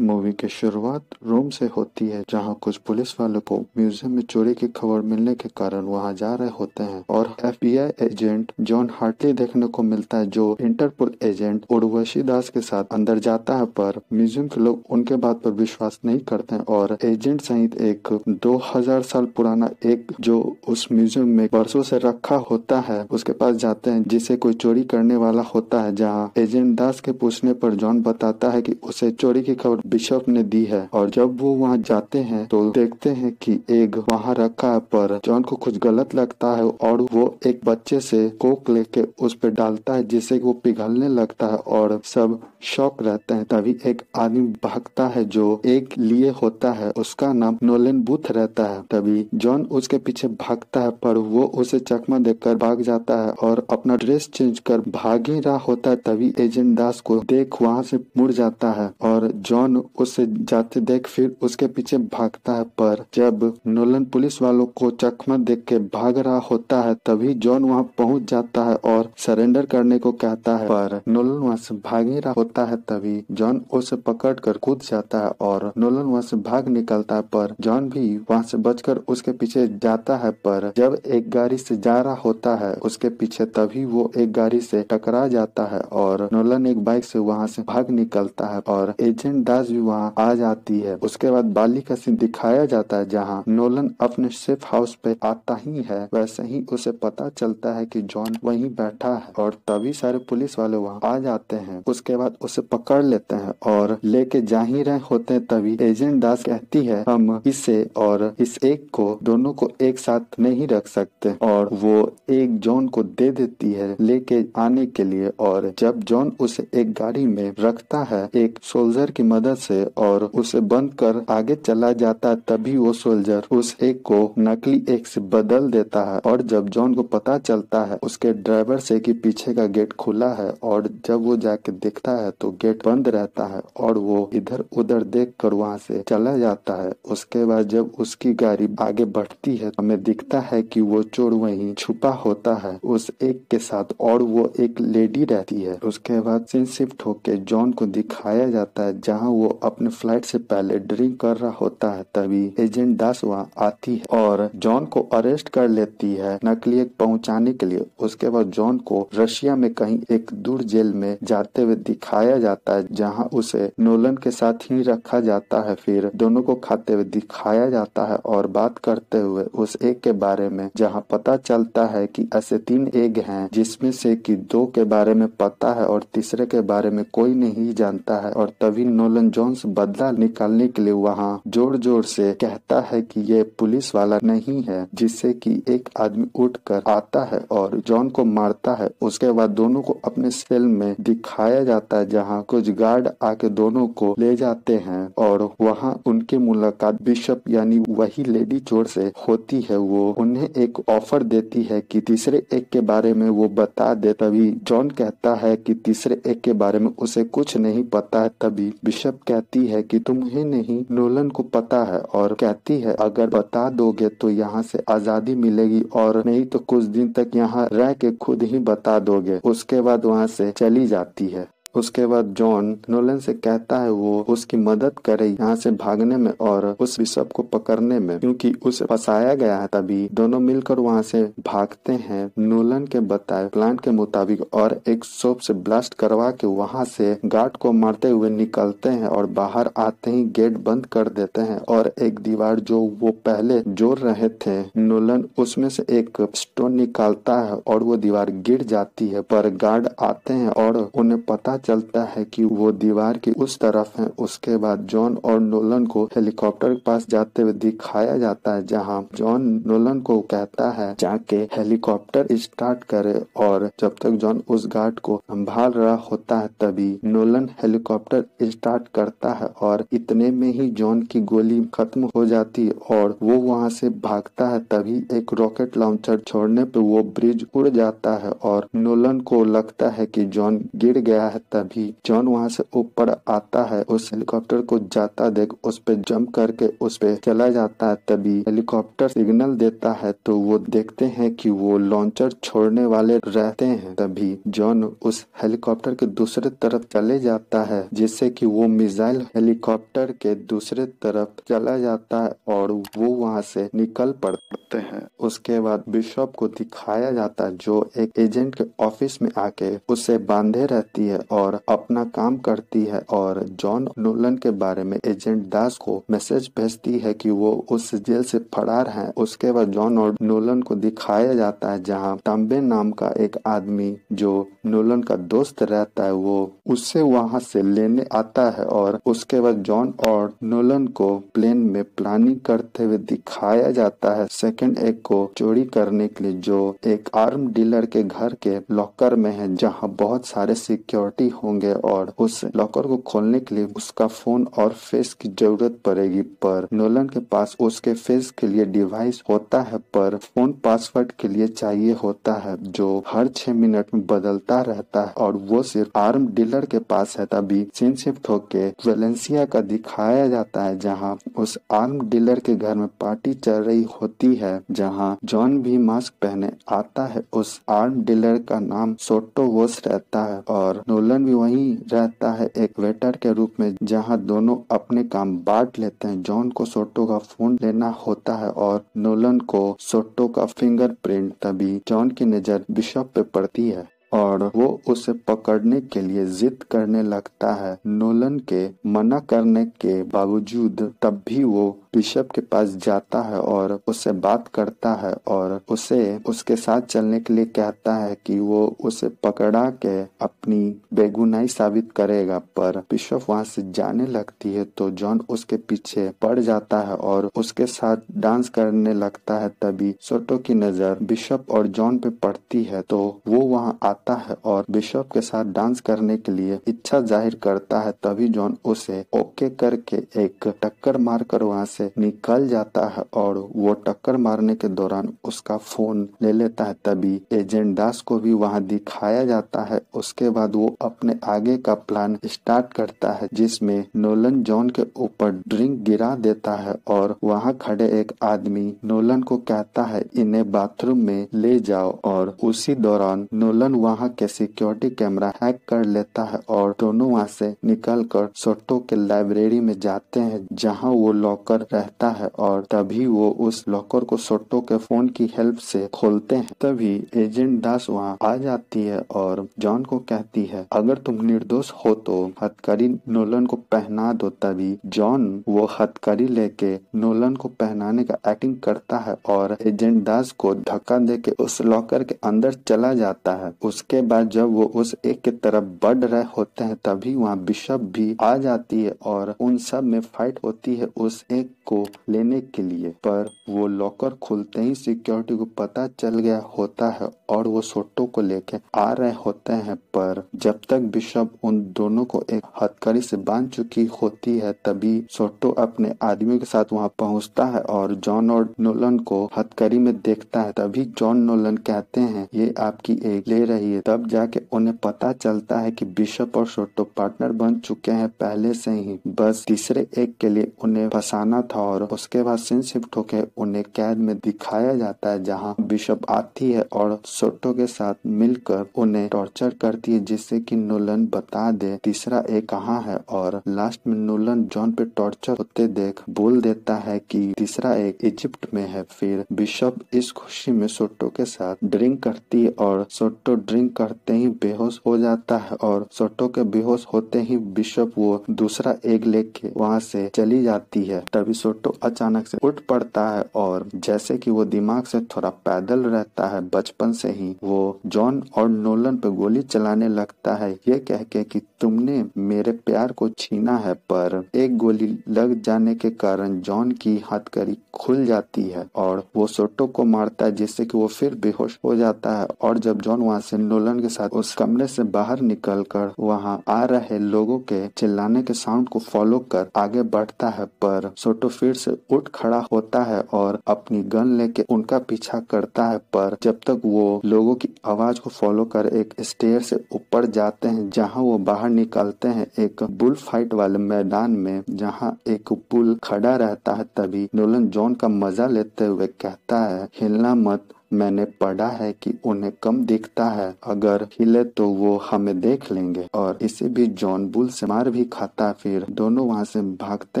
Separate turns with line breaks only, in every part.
movie की शुरुआत रोम से होती है जहां कुछ पुलिस वालों को म्यूजियम में चोरी की खबर मिलने के कारण वहां जा रहे होते हैं और एफबीआई एजेंट जॉन हार्टली देखने को मिलता है जो इंटरपोल एजेंट उर्वशी दास के साथ अंदर जाता है पर म्यूजियम के लोग उनके बात पर विश्वास नहीं करते हैं और एजेंट सहित एक दो साल पुराना एक जो उस म्यूजियम में बरसों से रखा होता है उसके पास जाते हैं जिसे कोई चोरी करने वाला होता है जहाँ एजेंट दास के पूछने पर जॉन बताता है की उसे चोरी की खबर बिशप ने दी है और जब वो वहाँ जाते हैं तो देखते हैं कि एग वहाँ रखा है पर जॉन को कुछ गलत लगता है और वो एक बच्चे से कोक लेके उस पर डालता है जिससे वो पिघलने लगता है और सब शौक रहते हैं तभी एक आदमी भागता है जो एक लिए होता है उसका नाम नोलिन बुथ रहता है तभी जॉन उसके पीछे भागता है पर वो उसे चकमा देकर भाग जाता है और अपना ड्रेस चेंज कर भाग ही रहा होता है तभी एजेंट दास को देख वहां से मुड़ जाता है और जॉन नोलन उसे जाते देख फिर उसके पीछे भागता है पर जब नोलन पुलिस वालों को चकमा देख के भाग रहा होता है तभी जॉन वहाँ पहुँच जाता है और सरेंडर करने को कहता है पर नोलन वहाँ से भाग ही रहा होता है तभी जॉन उसे पकड़ कर कूद जाता है और नोलन वहाँ से भाग निकलता है पर जॉन भी वहाँ से बचकर उसके पीछे जाता है पर जब एक गाड़ी से जा रहा होता है उसके पीछे तभी वो एक गाड़ी से टकरा जाता है और नोलन एक बाइक से वहाँ से भाग निकलता है और एजेंट दास आवाज भी वहाँ आ जाती है उसके बाद बाली का सीन दिखाया जाता है जहाँ नोलन अपने सेफ हाउस पे आता ही है वैसे ही उसे पता चलता है कि जॉन वहीं बैठा है और तभी सारे पुलिस वाले वहाँ आ जाते हैं उसके बाद उसे पकड़ लेते हैं और लेके जा ही रहे होते हैं तभी एजेंट दास कहती है हम इसे और इस एक को दोनों को एक साथ नहीं रख सकते और वो एक जॉन को दे देती है लेके आने के लिए और जब जॉन उसे एक गाड़ी में रखता है एक सोल्जर की मदद से और उसे बंद कर आगे चला जाता है तभी वो सोल्जर उस एक को नकली एक से बदल देता है और जब जॉन को पता चलता है उसके ड्राइवर से कि पीछे का गेट खुला है और जब वो जाके देखता है तो गेट बंद रहता है और वो इधर उधर देख कर वहां से चला जाता है उसके बाद जब उसकी गाड़ी आगे बढ़ती है हमें दिखता है कि वो चोर वहीं छुपा होता है उस एक के साथ और वो एक लेडी रहती है उसके बाद सिंह शिफ्ट होके जॉन को दिखाया जाता है जहाँ वो वो अपने फ्लाइट से पहले ड्रिंक कर रहा होता है तभी एजेंट दास वहाँ आती है और जॉन को अरेस्ट कर लेती है नकली एक पहुँचाने के लिए उसके बाद जॉन को रशिया में कहीं एक दूर जेल में जाते हुए दिखाया जाता है जहाँ उसे नोलन के साथ ही रखा जाता है फिर दोनों को खाते हुए दिखाया जाता है और बात करते हुए उस एक के बारे में जहाँ पता चलता है कि ऐसे तीन एग हैं जिसमें से कि दो के बारे में पता है और तीसरे के बारे में कोई नहीं जानता है और तभी नोलन जोन्स बदला निकालने के लिए वहाँ जोर जोर से कहता है कि ये पुलिस वाला नहीं है जिससे कि एक आदमी उठकर आता है और जॉन को मारता है उसके बाद दोनों को अपने सेल में दिखाया जाता है जहाँ कुछ गार्ड आके दोनों को ले जाते हैं और वहाँ उनकी मुलाकात बिशप यानी वही लेडी चोर से होती है वो उन्हें एक ऑफर देती है कि तीसरे एक के बारे में वो बता दे तभी जॉन कहता है कि तीसरे एक के बारे में उसे कुछ नहीं पता है तभी बिशप कहती है कि तुम्हें नहीं नोलन को पता है और कहती है अगर बता दोगे तो यहाँ से आजादी मिलेगी और नहीं तो कुछ दिन तक यहाँ रह के खुद ही बता दोगे उसके बाद वहाँ से चली जाती है उसके बाद जॉन नोलन से कहता है वो उसकी मदद करे यहाँ से भागने में और उस बिशप को पकड़ने में क्योंकि उसे फसाया गया है तभी दोनों मिलकर वहाँ से भागते हैं नोलन के बताए प्लान के मुताबिक और एक सोप से ब्लास्ट करवा के वहाँ से गार्ड को मारते हुए निकलते हैं और बाहर आते ही गेट बंद कर देते हैं और एक दीवार जो वो पहले जोड़ रहे थे नोलन उसमें से एक स्टोन निकालता है और वो दीवार गिर जाती है पर गार्ड आते हैं और उन्हें पता चलता है कि वो दीवार की उस तरफ हैं उसके बाद जॉन और नोलन को हेलीकॉप्टर के पास जाते हुए दिखाया जाता है जहां जॉन नोलन को कहता है जाके हेलीकॉप्टर स्टार्ट करे और जब तक जॉन उस गार्ड को संभाल रहा होता है तभी नोलन हेलीकॉप्टर स्टार्ट करता है और इतने में ही जॉन की गोली खत्म हो जाती और वो वहां से भागता है तभी एक रॉकेट लॉन्चर छोड़ने पर वो ब्रिज उड़ जाता है और नोलन को लगता है कि जॉन गिर गया है तभी जॉन वहां से ऊपर आता है उस हेलीकॉप्टर को जाता देख उस पे जम्प करके उस पे चला जाता है तभी हेलीकॉप्टर सिग्नल देता है तो वो देखते हैं कि वो लॉन्चर छोड़ने वाले रहते हैं तभी जॉन उस हेलीकॉप्टर के दूसरे तरफ चले जाता है जिससे कि वो मिसाइल हेलीकॉप्टर के दूसरे तरफ चला जाता है और वो वहां से निकल पड़ते हैं उसके बाद बिशप को दिखाया जाता है जो एक एजेंट के ऑफिस में आके उसे बांधे रहती है और और अपना काम करती है और जॉन नोलन के बारे में एजेंट दास को मैसेज भेजती है कि वो उस जेल से फरार है उसके बाद जॉन और नोलन को दिखाया जाता है जहाँ तांबे नाम का एक आदमी जो नोलन का दोस्त रहता है वो उससे वहां से लेने आता है और उसके बाद जॉन और नोलन को प्लेन में प्लानिंग करते हुए दिखाया जाता है सेकंड एग को चोरी करने के लिए जो एक आर्म डीलर के घर के लॉकर में है जहाँ बहुत सारे सिक्योरिटी ही होंगे और उस लॉकर को खोलने के लिए उसका फोन और फेस की जरूरत पड़ेगी पर नोलन के पास उसके फेस के लिए डिवाइस होता है पर फोन पासवर्ड के लिए चाहिए होता है जो हर छह मिनट में बदलता रहता है और वो सिर्फ आर्म डीलर के पास है तभी सीन शिफ्ट होके वेलेंसिया का दिखाया जाता है जहाँ उस आर्म डीलर के घर में पार्टी चल रही होती है जहाँ जॉन भी मास्क पहने आता है उस आर्म डीलर का नाम सोटो वोस रहता है और नोलन जीवन भी वहीं रहता है एक वेटर के रूप में जहां दोनों अपने काम बांट लेते हैं जॉन को सोटो का फोन लेना होता है और नोलन को सोटो का फिंगरप्रिंट तभी जॉन की नजर बिशप पे पड़ती है और वो उसे पकड़ने के लिए जिद करने लगता है नोलन के मना करने के बावजूद तब भी वो बिशप के पास जाता है और उससे बात करता है और उसे उसके साथ चलने के लिए कहता है कि वो उसे पकड़ा के अपनी बेगुनाही साबित करेगा पर बिशप वहां से जाने लगती है तो जॉन उसके पीछे पड़ जाता है और उसके साथ डांस करने लगता है तभी सोटो की नजर बिशप और जॉन पे पड़ती है तो वो वहाँ आता है और बिशप के साथ डांस करने के लिए इच्छा जाहिर करता है तभी जॉन उसे ओके करके एक टक्कर मारकर वहाँ से निकल जाता है और वो टक्कर मारने के दौरान उसका फोन ले लेता है तभी एजेंट दास को भी वहां दिखाया जाता है उसके बाद वो अपने आगे का प्लान स्टार्ट करता है जिसमें नोलन जॉन के ऊपर ड्रिंक गिरा देता है और वहां खड़े एक आदमी नोलन को कहता है इन्हें बाथरूम में ले जाओ और उसी दौरान नोलन वहां के सिक्योरिटी कैमरा हैक कर लेता है और दोनों वहां से निकल कर सोटो के लाइब्रेरी में जाते हैं जहां वो लॉकर रहता है और तभी वो उस लॉकर को सोटो के फोन की हेल्प से खोलते हैं तभी एजेंट दास वहाँ आ जाती है और जॉन को कहती है अगर तुम निर्दोष हो तो हथकड़ी नोलन को पहना दो तभी जॉन वो हथकड़ी लेके नोलन को पहनाने का एक्टिंग करता है और एजेंट दास को धक्का दे के उस लॉकर के अंदर चला जाता है उसके बाद जब वो उस एक की तरफ बढ़ रहे होते हैं तभी वहाँ बिशप भी आ जाती है और उन सब में फाइट होती है उस एक को लेने के लिए पर वो लॉकर खोलते ही सिक्योरिटी को पता चल गया होता है और वो सोटो को लेके आ रहे होते हैं पर जब तक बिशप उन दोनों को एक हथकड़ी से बांध चुकी होती है तभी सोटो अपने आदमी के साथ वहां पहुंचता है और जॉन और नोलन को हथकड़ी में देखता है तभी जॉन नोलन कहते हैं ये आपकी एक ले रही है तब जाके उन्हें पता चलता है कि बिशप और सोटो पार्टनर बन चुके हैं पहले से ही बस तीसरे एक के लिए उन्हें फंसाना था था और उसके बाद सिन शिफ्ट होकर उन्हें कैद में दिखाया जाता है जहाँ बिशप आती है और सोटो के साथ मिलकर उन्हें टॉर्चर करती है जिससे कि नोलन बता दे तीसरा एक कहाँ है और लास्ट में नोलन जॉन पे टॉर्चर होते देख बोल देता है कि तीसरा एक इजिप्ट में है फिर बिशप इस खुशी में सोटो के साथ ड्रिंक करती है और सोटो ड्रिंक करते ही बेहोश हो जाता है और सोटो के बेहोश होते ही बिशप वो दूसरा एग लेके वहाँ से चली जाती है तभी सोटो तो अचानक से उठ पड़ता है और जैसे कि वो दिमाग से थोड़ा पैदल रहता है बचपन से ही वो जॉन और नोलन पे गोली चलाने लगता है ये कह के कि तुमने मेरे प्यार को छीना है पर एक गोली लग जाने के कारण जॉन की हथकड़ी खुल जाती है और वो सोटो को मारता है जिससे कि वो फिर बेहोश हो जाता है और जब जॉन वहाँ से नोलन के साथ उस कमरे से बाहर निकलकर वहाँ आ रहे लोगों के चिल्लाने के साउंड को फॉलो कर आगे बढ़ता है पर सोटो फिर से उठ खड़ा होता है और अपनी गन लेके उनका पीछा करता है पर जब तक वो लोगों की आवाज को फॉलो कर एक स्टेयर से ऊपर जाते हैं जहाँ वो बाहर बाहर निकालते हैं एक बुल फाइट वाले मैदान में जहाँ एक पुल खड़ा रहता है तभी नोलन जॉन का मजा लेते हुए कहता है हिलना मत मैंने पढ़ा है कि उन्हें कम दिखता है अगर हिले तो वो हमें देख लेंगे और इसे भी जॉन बुल से मार भी खाता फिर दोनों वहां से भागते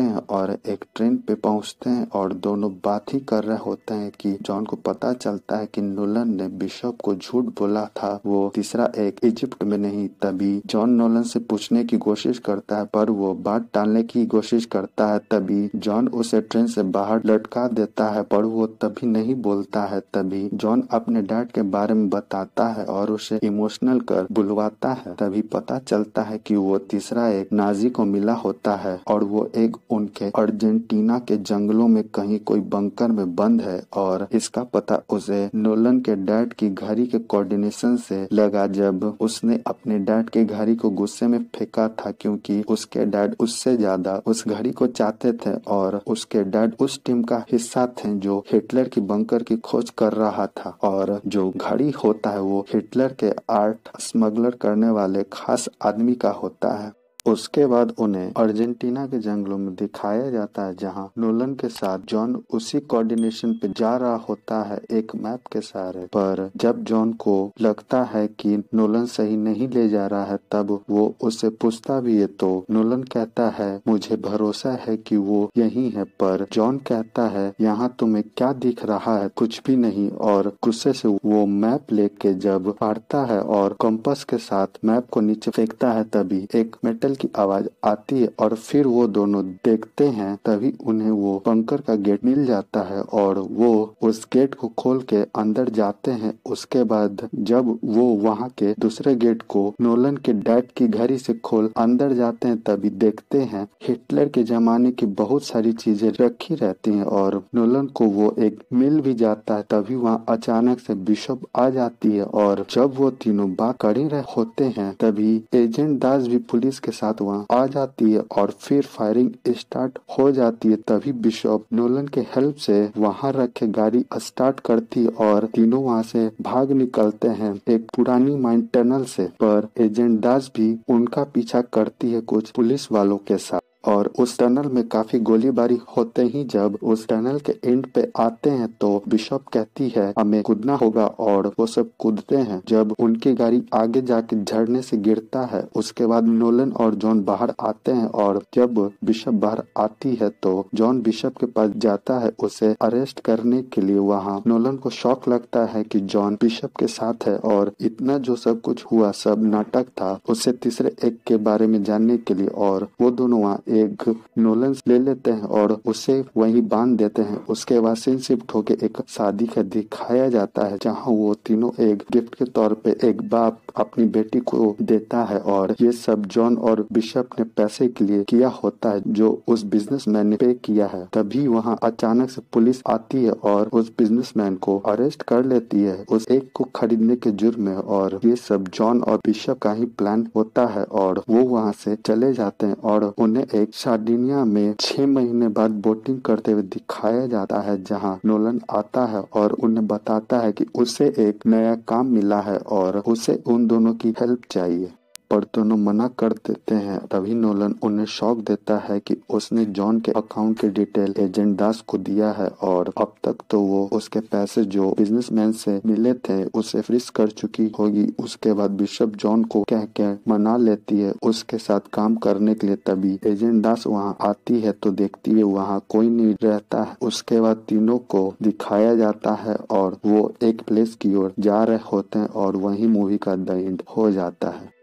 हैं और एक ट्रेन पे पहुंचते हैं और दोनों बात ही कर रहे होते हैं कि जॉन को पता चलता है कि नोलन ने बिशप को झूठ बोला था वो तीसरा एक इजिप्ट में नहीं तभी जॉन नोलन से पूछने की कोशिश करता है पर वो बात टालने की कोशिश करता है तभी जॉन उसे ट्रेन से बाहर लटका देता है पर वो तभी नहीं बोलता है तभी जॉन अपने डैड के बारे में बताता है और उसे इमोशनल कर बुलवाता है तभी पता चलता है कि वो तीसरा एक नाजी को मिला होता है और वो एक उनके अर्जेंटीना के जंगलों में कहीं कोई बंकर में बंद है और इसका पता उसे नोलन के डैड की घड़ी के कोऑर्डिनेशन से लगा जब उसने अपने डैड के घड़ी को गुस्से में फेंका था क्योंकि उसके डैड उससे ज्यादा उस घड़ी को चाहते थे और उसके डैड उस टीम का हिस्सा थे जो हिटलर की बंकर की खोज कर रहा रहा था और जो घड़ी होता है वो हिटलर के आर्ट स्मगलर करने वाले खास आदमी का होता है उसके बाद उन्हें अर्जेंटीना के जंगलों में दिखाया जाता है जहां नोलन के साथ जॉन उसी कोऑर्डिनेशन पे जा रहा होता है एक मैप के सहारे पर जब जॉन को लगता है कि नोलन सही नहीं ले जा रहा है तब वो उससे पूछता भी है तो नोलन कहता है मुझे भरोसा है कि वो यही है पर जॉन कहता है यहाँ तुम्हे क्या दिख रहा है कुछ भी नहीं और गुस्से से वो मैप लेके जब फाड़ता है और कंपस के साथ मैप को नीचे फेंकता है तभी एक मेटल की आवाज आती है और फिर वो दोनों देखते हैं तभी उन्हें वो बंकर का गेट मिल जाता है और वो उस गेट को खोल के अंदर जाते हैं उसके बाद जब वो वहाँ के दूसरे गेट को नोलन के डैड की घड़ी से खोल अंदर जाते हैं तभी देखते हैं हिटलर के जमाने की बहुत सारी चीजें रखी रहती हैं और नोलन को वो एक मिल भी जाता है तभी वहाँ अचानक से बिशप आ जाती है और जब वो तीनों बात करे रहे होते हैं तभी एजेंट दास भी पुलिस के साथ वहाँ आ जाती है और फिर फायरिंग स्टार्ट हो जाती है तभी बिशप नोलन के हेल्प से वहाँ रखे गाड़ी स्टार्ट करती और तीनों वहाँ से भाग निकलते हैं एक पुरानी माइंड टनल से पर एजेंट दास भी उनका पीछा करती है कुछ पुलिस वालों के साथ और उस टनल में काफी गोलीबारी होते ही जब उस टनल के एंड पे आते हैं तो बिशप कहती है हमें कूदना होगा और वो सब कूदते हैं जब उनकी गाड़ी आगे जाके झड़ने से गिरता है उसके बाद नोलन और जॉन बाहर आते हैं और जब बिशप बाहर आती है तो जॉन बिशप के पास जाता है उसे अरेस्ट करने के लिए वहाँ नोलन को शौक लगता है की जॉन बिशप के साथ है और इतना जो सब कुछ हुआ सब नाटक था उसे तीसरे एक के बारे में जानने के लिए और वो दोनों वहाँ एक नोलेंस ले लेते हैं और उसे वहीं बांध देते हैं उसके बाद सीन शिफ्ट होके एक शादी का दिखाया जाता है जहाँ वो तीनों एक गिफ्ट के तौर पे एक बाप अपनी बेटी को देता है और ये सब जॉन और बिशप ने पैसे के लिए किया होता है जो उस मैन ने पे किया है तभी वहाँ अचानक से पुलिस आती है और उस मैन को अरेस्ट कर लेती है उस एक को खरीदने के जुर्म में और ये सब जॉन और बिशप का ही प्लान होता है और वो वहाँ से चले जाते हैं और उन्हें एक में सार्डिनिया में छह महीने बाद बोटिंग करते हुए दिखाया जाता है जहाँ नोलन आता है और उन्हें बताता है कि उसे एक नया काम मिला है और उसे उन दोनों की हेल्प चाहिए पर दोनों मना कर देते हैं तभी नोलन उन्हें शौक देता है कि उसने जॉन के अकाउंट की डिटेल एजेंट दास को दिया है और अब तक तो वो उसके पैसे जो बिजनेसमैन से मिले थे उसे फ्रिज कर चुकी होगी उसके बाद बिशप जॉन को कह के मना लेती है उसके साथ काम करने के लिए तभी एजेंट दास वहाँ आती है तो देखती है वहाँ कोई नहीं रहता है उसके बाद तीनों को दिखाया जाता है और वो एक प्लेस की ओर जा रहे होते हैं और वही मूवी का द एंड हो जाता है